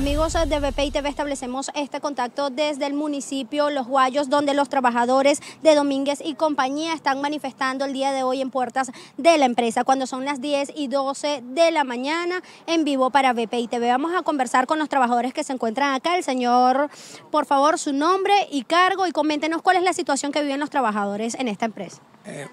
Amigos de y TV, establecemos este contacto desde el municipio Los Guayos, donde los trabajadores de Domínguez y compañía están manifestando el día de hoy en puertas de la empresa, cuando son las 10 y 12 de la mañana, en vivo para BPI TV. Vamos a conversar con los trabajadores que se encuentran acá. El señor, por favor, su nombre y cargo y coméntenos cuál es la situación que viven los trabajadores en esta empresa. Eh,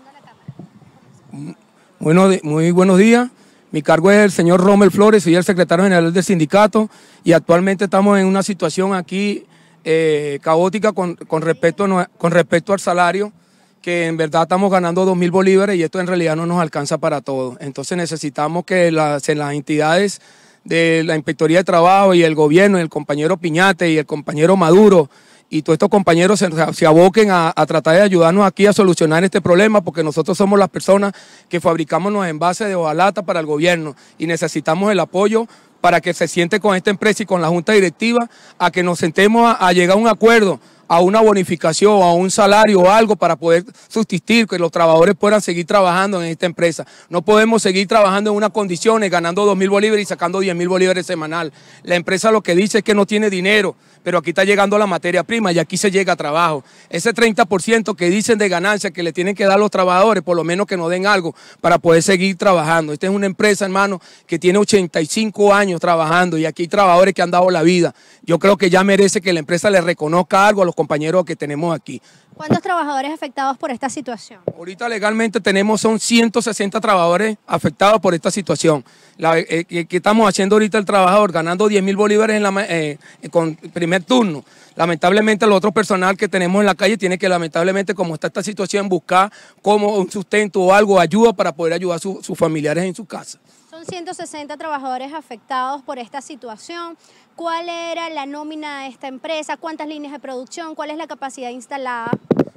mm, muy buenos días. Mi cargo es el señor Rommel Flores, soy el secretario general del sindicato y actualmente estamos en una situación aquí eh, caótica con, respecto con respecto al salario, que en verdad estamos ganando 2.000 bolívares y esto en realidad no nos alcanza para todo. Entonces necesitamos que las, las entidades de la Inspectoría de Trabajo y el gobierno, el compañero Piñate y el compañero Maduro, y todos estos compañeros se, aboquen a, tratar de ayudarnos aquí a solucionar este problema, porque nosotros somos las personas que fabricamos los envases de lata para el gobierno y necesitamos el apoyo para que se siente con esta empresa y con la junta directiva a que nos sentemos a llegar a un acuerdo a una bonificación, a un salario o algo para poder subsistir, que los trabajadores puedan seguir trabajando en esta empresa. No podemos seguir trabajando en unas condiciones, ganando 2.000 mil bolívares y sacando 10 mil bolívares semanal. La empresa lo que dice es que no tiene dinero, pero aquí está llegando la materia prima y aquí se llega a trabajo. Ese 30% que dicen de ganancia que le tienen que dar los trabajadores, por lo menos que nos den algo para poder seguir trabajando. Esta es una empresa, hermano, que tiene 85 años trabajando y aquí hay trabajadores que han dado la vida. Yo creo que ya merece que la empresa le reconozca algo a los compañeros que tenemos aquí. ¿Cuántos trabajadores afectados por esta situación? Ahorita legalmente tenemos son 160 trabajadores afectados por esta situación. Eh, eh, ¿Qué que, estamos haciendo ahorita el trabajador ganando 10 mil bolívares en la, eh, con el primer turno. Lamentablemente el otro personal que tenemos en la calle tiene que lamentablemente como está esta situación buscar como un sustento o algo, ayuda para poder ayudar a sus familiares en su casa. Son 160 trabajadores afectados por esta situación. ¿Cuál era la nómina de esta empresa? ¿Cuántas líneas de producción? ¿Cuál es la capacidad instalada?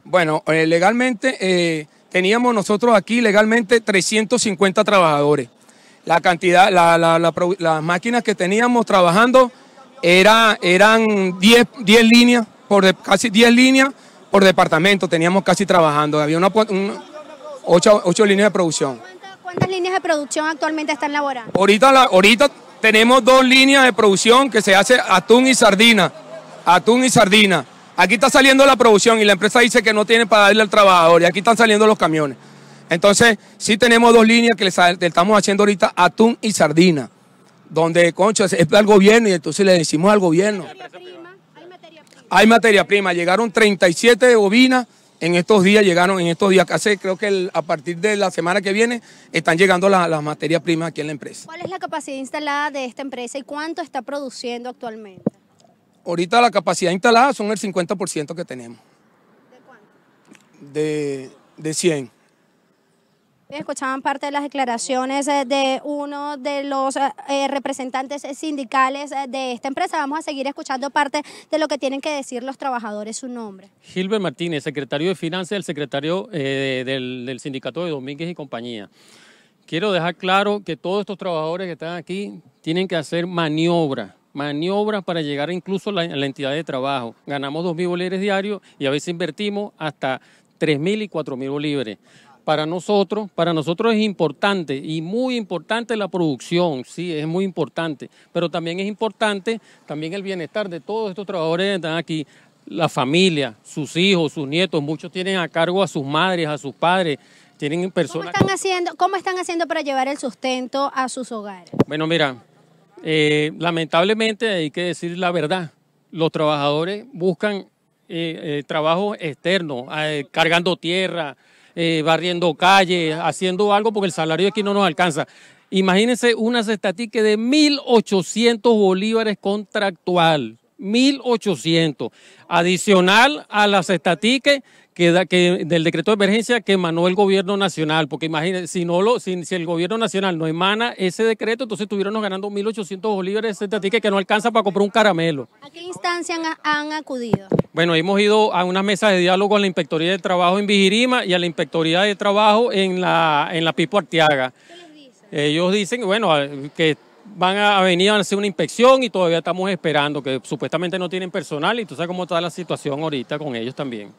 Bueno, eh, legalmente eh, teníamos nosotros aquí legalmente 350 trabajadores. La cantidad, la, las máquinas que teníamos trabajando era, eran 10, líneas, por casi 10 líneas por departamento teníamos casi trabajando. Había una, 8 líneas de producción. ¿Cuántas líneas de producción actualmente están laborando? Ahorita, ahorita tenemos dos líneas de producción que se hace atún y sardina. Atún y sardina. Aquí está saliendo la producción y la empresa dice que no tiene para darle al trabajador y aquí están saliendo los camiones. Entonces, sí tenemos dos líneas que le estamos haciendo ahorita, atún y sardina, donde, concha, es el gobierno y entonces le decimos al gobierno. hay materia prima. Hay materia prima. Llegaron 37 bobinas en estos días llegaron, en estos días, casi creo que a partir de la semana que viene están llegando las materias primas aquí en la empresa. ¿Cuál es la capacidad instalada de esta empresa y cuánto está produciendo actualmente? Ahorita la capacidad instalada son el 50% que tenemos. ¿De cuánto? De, de 100. Escuchaban parte de las declaraciones eh, de uno de los eh, eh, representantes sindicales de esta empresa. Vamos a seguir escuchando parte de lo que tienen que decir los trabajadores, su nombre. Gilbert Martínez, secretario de Finanzas del secretario del, sindicato de Domínguez y compañía. Quiero dejar claro que todos estos trabajadores que están aquí tienen que hacer maniobras maniobras para llegar incluso a la, la, entidad de trabajo. Ganamos 2.000 bolívares diarios y a veces invertimos hasta 3.000 y 4.000 bolívares para nosotros, para nosotros es importante y muy importante la producción, sí, es muy importante, pero también es importante también el bienestar de todos estos trabajadores que están aquí, la familia, sus hijos, sus nietos, muchos tienen a cargo a sus madres, a sus padres, tienen personas... ¿Cómo están haciendo, cómo están haciendo para llevar el sustento a sus hogares? Bueno, mira, eh, lamentablemente hay que decir la verdad, los trabajadores buscan eh, eh, trabajo externo, cargando tierra, eh, barriendo calles, haciendo algo porque el salario aquí no nos alcanza. Imagínense una cestatique de 1.800 bolívares contractual. 1.800, adicional a las estatiques que, que, del decreto de emergencia que emanó el gobierno nacional, porque imagínense, si, no lo, si, si el gobierno nacional no emana ese decreto, entonces estuviéramos ganando 1.800 bolívares de que no alcanza para comprar un caramelo. ¿A qué instancia han, acudido? Bueno, hemos ido a una mesa de diálogo a la Inspectoría de Trabajo en Vigirima y a la Inspectoría de Trabajo en la, en la Pipo Arteaga. Ellos dicen, bueno, que van a venir a hacer una inspección y todavía estamos esperando, que supuestamente no tienen personal y tú sabes cómo está la situación ahorita con ellos también.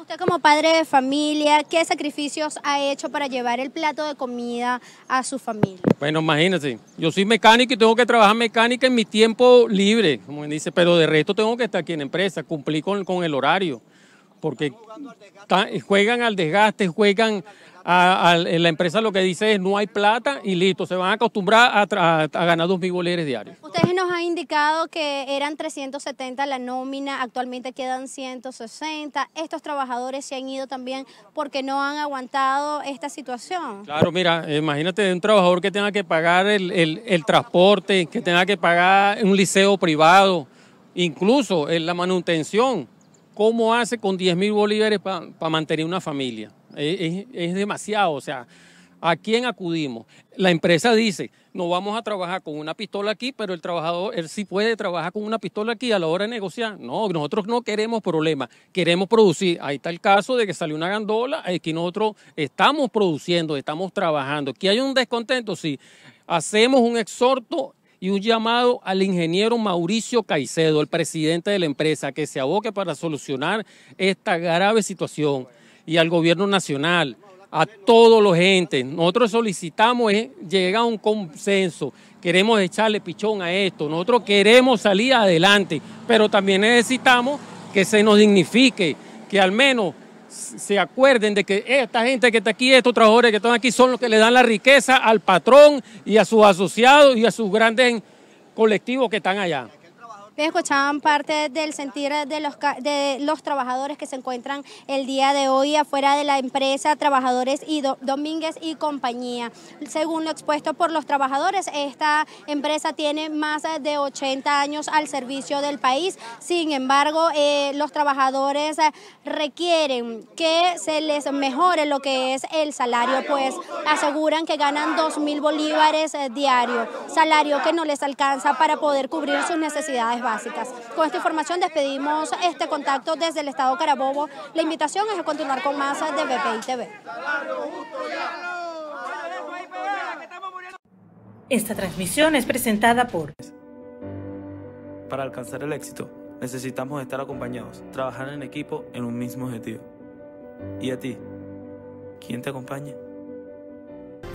Usted como padre de familia, ¿qué sacrificios ha hecho para llevar el plato de comida a su familia? Bueno, imagínense, yo soy mecánico y tengo que trabajar mecánica en mi tiempo libre, como dice, pero de resto tengo que estar aquí en empresa, cumplir con el horario porque juegan al desgaste, juegan a, eh, la empresa lo que dice es no hay plata y listo, se van a acostumbrar a, ganar dos mil bolívares diarios. Ustedes nos han indicado que eran 370 la nómina, actualmente quedan 160. Estos trabajadores se han ido también porque no han aguantado esta situación. Claro, mira, imagínate un trabajador que tenga que pagar el, transporte, que tenga que pagar un liceo privado, incluso en eh, la manutención ¿Cómo hace con 10 mil bolívares para mantener una familia? Es, demasiado, o sea, ¿a quién acudimos? La empresa dice, no vamos a trabajar con una pistola aquí, pero el trabajador, él sí puede trabajar con una pistola aquí a la hora de negociar. No, nosotros no queremos problemas, queremos producir. Ahí está el caso de que salió una gandola, eh, que nosotros estamos produciendo, estamos trabajando. Aquí hay un descontento, si Hacemos un exhorto y un llamado al ingeniero Mauricio Caicedo, el presidente de la empresa, que se aboque para solucionar esta grave situación y al gobierno nacional, a todos los entes. Nosotros solicitamos eh, llegar a un consenso, queremos echarle pichón a esto, nosotros queremos salir adelante, pero también necesitamos que se nos dignifique, que al menos se acuerden de que eh, esta gente que está aquí, estos trabajadores que están aquí, son los que le dan la riqueza al patrón y a sus asociados y a sus grandes colectivos que están allá escuchaban parte del sentir de los, de los trabajadores que se encuentran el día de hoy afuera de la empresa, trabajadores y Domínguez y compañía. Según lo expuesto por los trabajadores, esta empresa tiene más de 80 años al servicio del país. Sin embargo, eh, los trabajadores requieren que se les mejore lo que es el salario, pues aseguran que ganan 2 mil bolívares eh, diarios, salario que no les alcanza para poder cubrir sus necesidades básicas. Con esta información despedimos este contacto desde el Estado Carabobo. La invitación es a continuar con más de BPI TV. Esta transmisión es presentada por... Para alcanzar el éxito, necesitamos estar acompañados, trabajar en equipo en un mismo objetivo. ¿Y a ti? ¿Quién te acompaña?